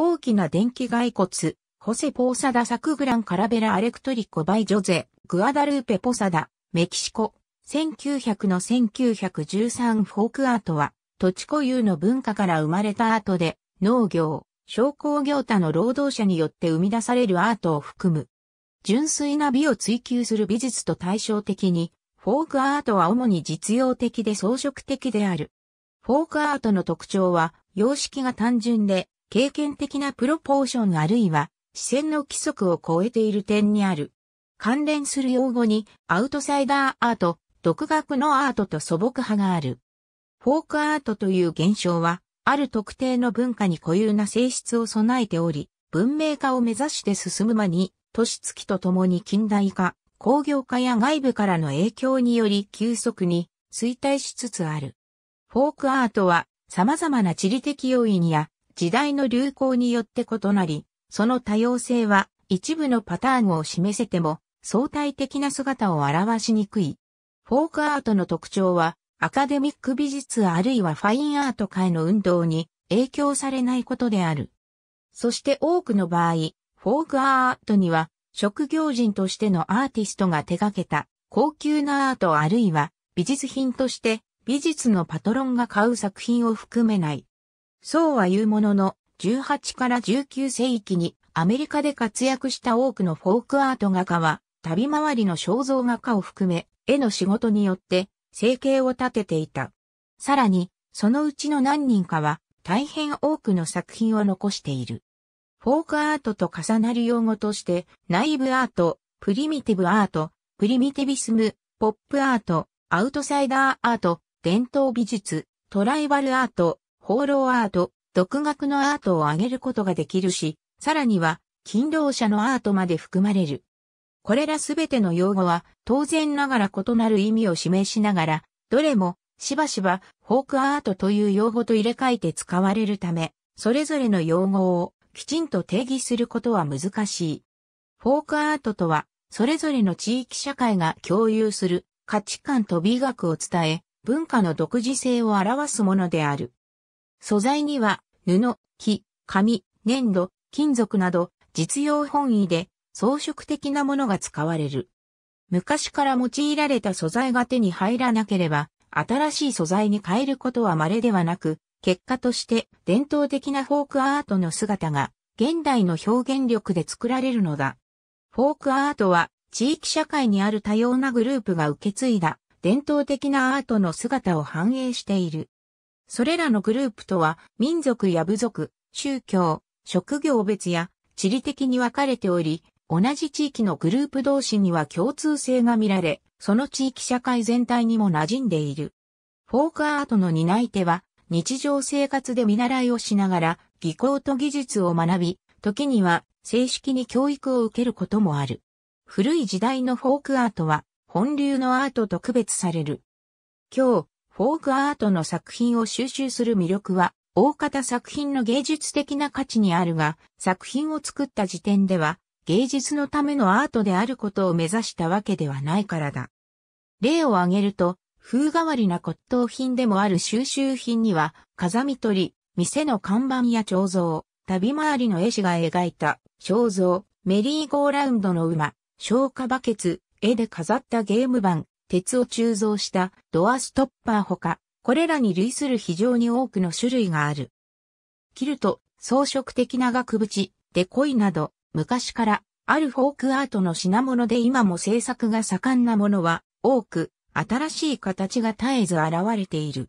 大きな電気骸骨、ホセ・ポーサダ・サクグラン・カラベラ・アレクトリコ・バイ・ジョゼ、グアダルーペ・ポサダ、メキシコ、1900の1913フォークアートは、土地固有の文化から生まれたアートで、農業、商工業他の労働者によって生み出されるアートを含む。純粋な美を追求する美術と対照的に、フォークアートは主に実用的で装飾的である。フォークアートの特徴は、様式が単純で、経験的なプロポーションあるいは視線の規則を超えている点にある。関連する用語にアウトサイダーアート、独学のアートと素朴派がある。フォークアートという現象は、ある特定の文化に固有な性質を備えており、文明化を目指して進む間に、都市付きとともに近代化、工業化や外部からの影響により急速に衰退しつつある。フォークアートは様々な地理的要因や時代の流行によって異なり、その多様性は一部のパターンを示せても相対的な姿を表しにくい。フォークアートの特徴はアカデミック美術あるいはファインアート界の運動に影響されないことである。そして多くの場合、フォークアートには職業人としてのアーティストが手掛けた高級なアートあるいは美術品として美術のパトロンが買う作品を含めないそうは言うものの、18から19世紀にアメリカで活躍した多くのフォークアート画家は、旅回りの肖像画家を含め、絵の仕事によって生計を立てていた。さらに、そのうちの何人かは、大変多くの作品を残している。フォークアートと重なる用語として、ナイブアート、プリミティブアート、プリミティビスム、ポップアート、アウトサイダーアート、伝統美術、トライバルアート、放浪アート、独学のアートを挙げることができるし、さらには、勤労者のアートまで含まれる。これらすべての用語は、当然ながら異なる意味を示しながら、どれも、しばしば、フォークアートという用語と入れ替えて使われるため、それぞれの用語をきちんと定義することは難しい。フォークアートとは、それぞれの地域社会が共有する価値観と美学を伝え、文化の独自性を表すものである。素材には布、木、紙、粘土、金属など実用本位で装飾的なものが使われる。昔から用いられた素材が手に入らなければ新しい素材に変えることは稀ではなく、結果として伝統的なフォークアートの姿が現代の表現力で作られるのだ。フォークアートは地域社会にある多様なグループが受け継いだ伝統的なアートの姿を反映している。それらのグループとは、民族や部族、宗教、職業別や地理的に分かれており、同じ地域のグループ同士には共通性が見られ、その地域社会全体にも馴染んでいる。フォークアートの担い手は、日常生活で見習いをしながら、技巧と技術を学び、時には正式に教育を受けることもある。古い時代のフォークアートは、本流のアートと区別される。今日、フォークアートの作品を収集する魅力は、大方作品の芸術的な価値にあるが、作品を作った時点では、芸術のためのアートであることを目指したわけではないからだ。例を挙げると、風変わりな骨董品でもある収集品には、風見取り、店の看板や彫像、旅回りの絵師が描いた肖像、メリーゴーラウンドの馬、消化バケツ、絵で飾ったゲーム版、鉄を鋳造したドアストッパーほか、これらに類する非常に多くの種類がある。キルト、装飾的な額縁、デコイなど、昔からあるフォークアートの品物で今も制作が盛んなものは多く、新しい形が絶えず現れている。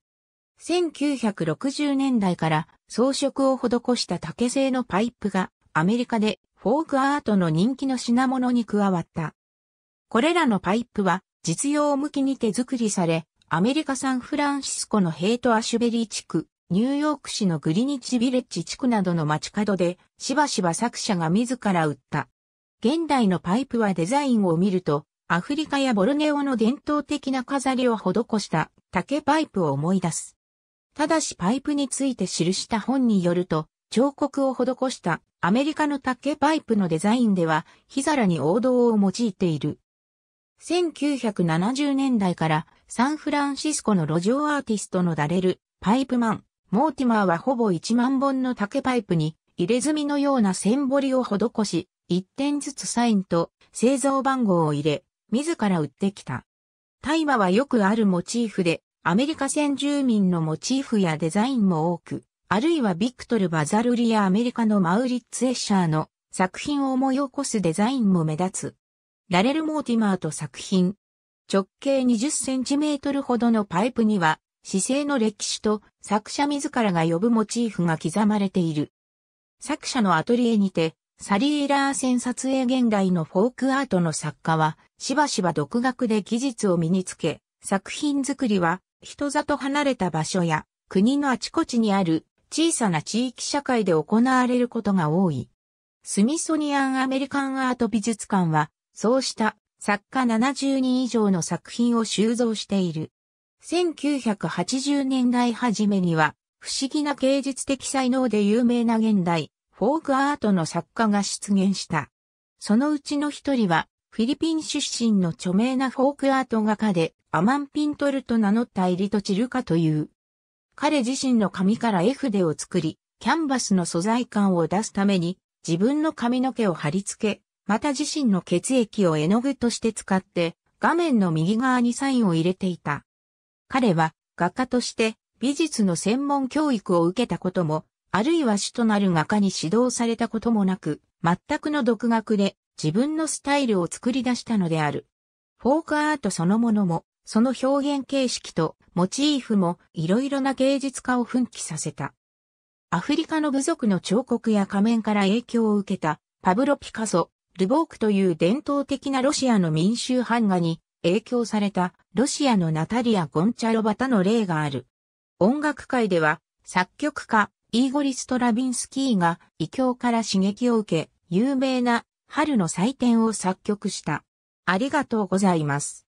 1960年代から装飾を施した竹製のパイプがアメリカでフォークアートの人気の品物に加わった。これらのパイプは実用向きに手作りされ、アメリカサンフランシスコのヘイト・アシュベリー地区、ニューヨーク市のグリニッジ・ビレッジ地区などの街角で、しばしば作者が自ら売った。現代のパイプはデザインを見ると、アフリカやボルネオの伝統的な飾りを施した竹パイプを思い出す。ただしパイプについて記した本によると、彫刻を施したアメリカの竹パイプのデザインでは、火皿に王道を用いている。1970年代からサンフランシスコの路上アーティストのダレル、パイプマン、モーティマーはほぼ1万本の竹パイプに入れ墨のような線彫りを施し、1点ずつサインと製造番号を入れ、自ら売ってきた。大麻はよくあるモチーフで、アメリカ先住民のモチーフやデザインも多く、あるいはビクトル・バザルリやアメリカのマウリッツ・エッシャーの作品を思い起こすデザインも目立つ。ラレル・モーティマーと作品。直径20センチメートルほどのパイプには、姿勢の歴史と作者自らが呼ぶモチーフが刻まれている。作者のアトリエにて、サリー・ラーセン撮影現代のフォークアートの作家は、しばしば独学で技術を身につけ、作品作りは、人里離れた場所や、国のあちこちにある小さな地域社会で行われることが多い。スミソニアン・アメリカン・アート美術館はそうした作家70人以上の作品を収蔵している。1980年代初めには、不思議な芸術的才能で有名な現代、フォークアートの作家が出現した。そのうちの一人は、フィリピン出身の著名なフォークアート画家で、アマン・ピントルと名乗ったエリトチルカという。彼自身の紙から絵筆を作り、キャンバスの素材感を出すために、自分の髪の毛を貼り付け、また自身の血液を絵の具として使って画面の右側にサインを入れていた。彼は画家として美術の専門教育を受けたことも、あるいは主となる画家に指導されたこともなく、全くの独学で自分のスタイルを作り出したのである。フォークアートそのものも、その表現形式とモチーフもいろいろな芸術家を奮起させた。アフリカの部族の彫刻や仮面から影響を受けたパブロ・ピカソ、ルボークという伝統的なロシアの民衆版画に影響されたロシアのナタリア・ゴンチャロバタの例がある。音楽界では作曲家イーゴリ・ストラビンスキーが異教から刺激を受け有名な春の祭典を作曲した。ありがとうございます。